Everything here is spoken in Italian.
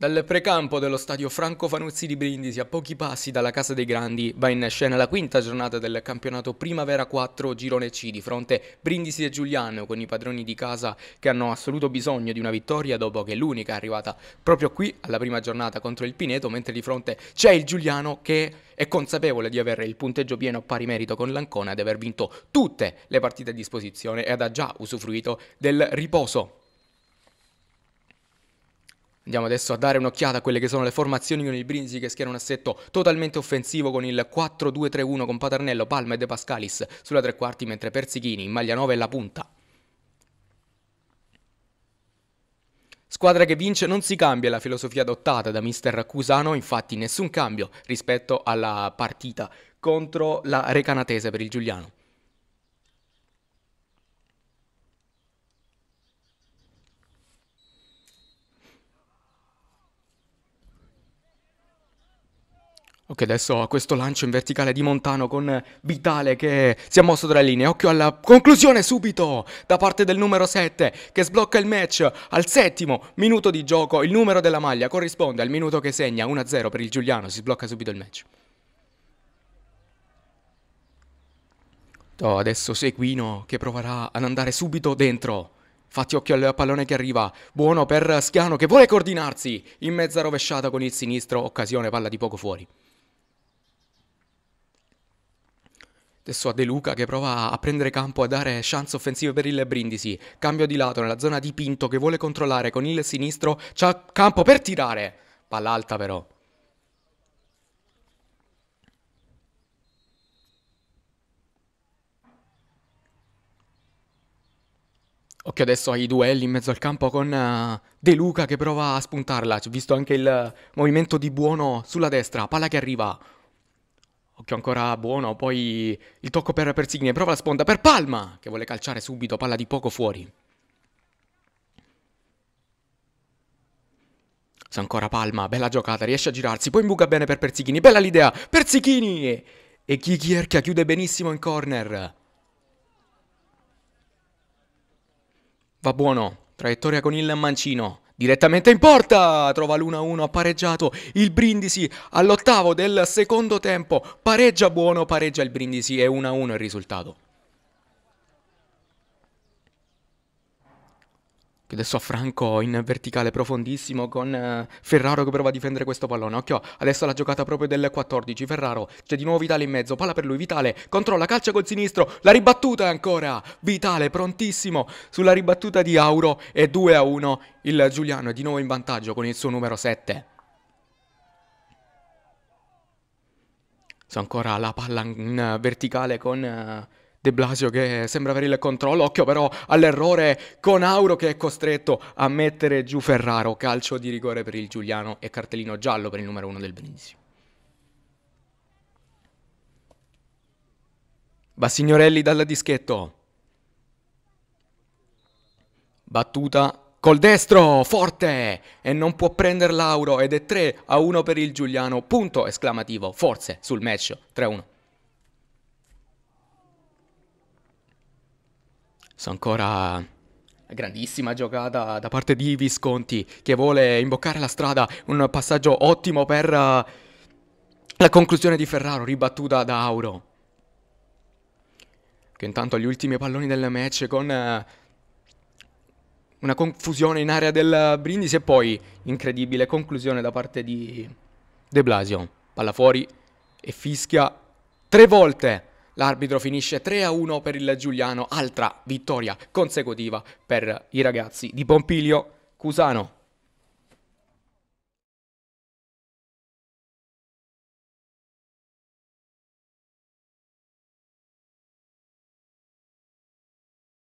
Dal precampo dello stadio Franco Fanuzzi di Brindisi, a pochi passi dalla Casa dei Grandi, va in scena la quinta giornata del campionato Primavera 4 Girone C di fronte Brindisi e Giuliano con i padroni di casa che hanno assoluto bisogno di una vittoria dopo che l'unica è arrivata proprio qui alla prima giornata contro il Pineto, mentre di fronte c'è il Giuliano che è consapevole di avere il punteggio pieno a pari merito con l'Ancona, di aver vinto tutte le partite a disposizione ed ha già usufruito del riposo Andiamo adesso a dare un'occhiata a quelle che sono le formazioni con il Brinzi che schiera un assetto totalmente offensivo con il 4-2-3-1 con Paternello, Palma e De Pascalis sulla tre quarti mentre Persichini in maglia 9 e la punta. Squadra che vince non si cambia la filosofia adottata da mister Cusano, infatti nessun cambio rispetto alla partita contro la Recanatese per il Giuliano. Ok, adesso a questo lancio in verticale di Montano con Vitale che si è mosso tra le linee. Occhio alla conclusione subito da parte del numero 7 che sblocca il match al settimo minuto di gioco. Il numero della maglia corrisponde al minuto che segna 1-0 per il Giuliano. Si sblocca subito il match. Oh, adesso Seguino che proverà ad andare subito dentro. Fatti occhio al pallone che arriva, buono per Schiano che vuole coordinarsi in mezza rovesciata con il sinistro, occasione palla di poco fuori. Adesso a De Luca che prova a prendere campo e a dare chance offensive per il Brindisi. Cambio di lato nella zona di Pinto che vuole controllare con il sinistro. C'ha campo per tirare. Palla alta però. Occhio adesso ai duelli in mezzo al campo con eh, De Luca che prova a spuntarla. C'è visto anche il movimento di Buono sulla destra. Palla che arriva. Occhio ancora buono, poi il tocco per Persigne, prova la sponda per Palma, che vuole calciare subito, palla di poco fuori. Sa ancora Palma, bella giocata, riesce a girarsi, poi imbuca bene per Persichini, bella l'idea, Persichini! E Chicchierchia chiude benissimo in corner. Va buono, traiettoria con il mancino. Direttamente in porta, trova l'1-1 a pareggiato il Brindisi all'ottavo del secondo tempo, pareggia buono, pareggia il Brindisi e 1-1 il risultato. che adesso ha Franco in verticale profondissimo con eh, Ferraro che prova a difendere questo pallone. Occhio, adesso la giocata proprio del 14. Ferraro, c'è di nuovo Vitale in mezzo, palla per lui. Vitale controlla, calcia col sinistro, la ribattuta è ancora. Vitale prontissimo sulla ribattuta di Auro e 2 a 1. Il Giuliano è di nuovo in vantaggio con il suo numero 7. So ancora la palla in verticale con... Eh, De Blasio che sembra avere il controllo, occhio però all'errore con Auro che è costretto a mettere giù Ferraro, calcio di rigore per il Giuliano e cartellino giallo per il numero uno del Brindisi. Bassignorelli dal dischetto. Battuta col destro, forte! E non può prenderla Auro ed è 3 a 1 per il Giuliano, punto esclamativo, forse sul match 3 a 1. ancora grandissima giocata da parte di Visconti che vuole imboccare la strada, un passaggio ottimo per eh, la conclusione di Ferraro ribattuta da Auro. Che intanto gli ultimi palloni del match con eh, una confusione in area del Brindisi e poi incredibile conclusione da parte di De Blasio. Palla fuori e fischia tre volte. L'arbitro finisce 3-1 per il Giuliano, altra vittoria consecutiva per i ragazzi di Pompilio Cusano.